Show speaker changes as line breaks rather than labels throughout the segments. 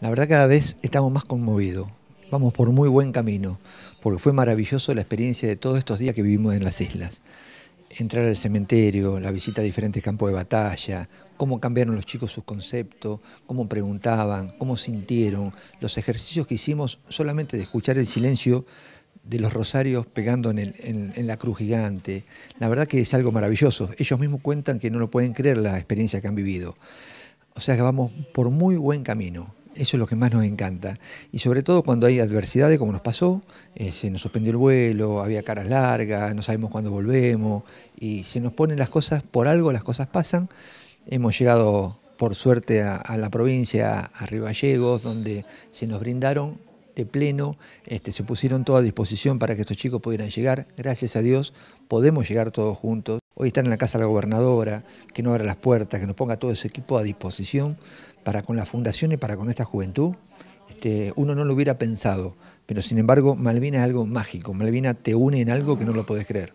La verdad cada vez estamos más conmovidos. Vamos por muy buen camino, porque fue maravilloso la experiencia de todos estos días que vivimos en las islas. Entrar al cementerio, la visita a diferentes campos de batalla, cómo cambiaron los chicos sus conceptos, cómo preguntaban, cómo sintieron, los ejercicios que hicimos solamente de escuchar el silencio de los rosarios pegando en, en, la cruz gigante. La verdad que es algo maravilloso. Ellos mismos cuentan que no lo pueden creer la experiencia que han vivido. O sea que vamos por muy buen camino. Eso es lo que más nos encanta. Y sobre todo cuando hay adversidades, como nos pasó, eh, se nos suspendió el vuelo, había caras largas, no sabemos cuándo volvemos, y se nos ponen las cosas, por algo las cosas pasan. Hemos llegado, por suerte, a, la provincia, a Río Gallegos, donde se nos brindaron de pleno, este, se pusieron toda a disposición para que estos chicos pudieran llegar. Gracias a Dios podemos llegar todos juntos hoy estar en la casa de la gobernadora, que no abra las puertas, que nos ponga todo ese equipo a disposición para con la fundación y para con esta juventud. Este, uno no lo hubiera pensado, pero sin embargo Malvina es algo mágico, Malvina te une en algo que no lo podés creer.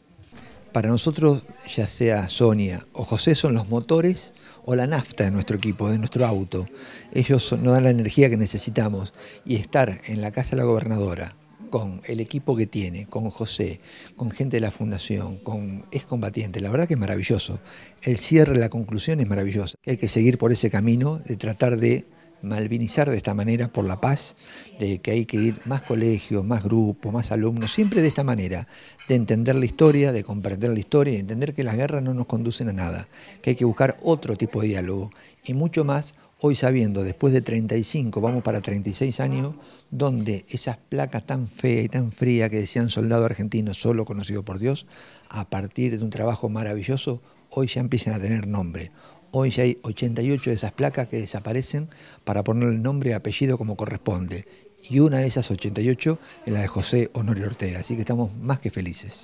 Para nosotros, ya sea Sonia o José, son los motores o la nafta de nuestro equipo, de nuestro auto. Ellos nos dan la energía que necesitamos y estar en la casa de la gobernadora, con el equipo que tiene, con José, con gente de la fundación, con combatiente, la verdad que es maravilloso. El cierre, la conclusión es maravillosa. Hay que seguir por ese camino de tratar de malvinizar de esta manera por la paz, de que hay que ir más colegios, más grupos, más alumnos, siempre de esta manera, de entender la historia, de comprender la historia, de entender que las guerras no nos conducen a nada, que hay que buscar otro tipo de diálogo y mucho más hoy sabiendo, después de 35, vamos para 36 años, donde esas placas tan feas y tan frías que decían soldado argentino solo conocido por Dios, a partir de un trabajo maravilloso, hoy ya empiezan a tener nombre. Hoy ya hay 88 de esas placas que desaparecen para ponerle nombre y apellido como corresponde. Y una de esas 88 es la de José Honorio Ortega. Así que estamos más que felices.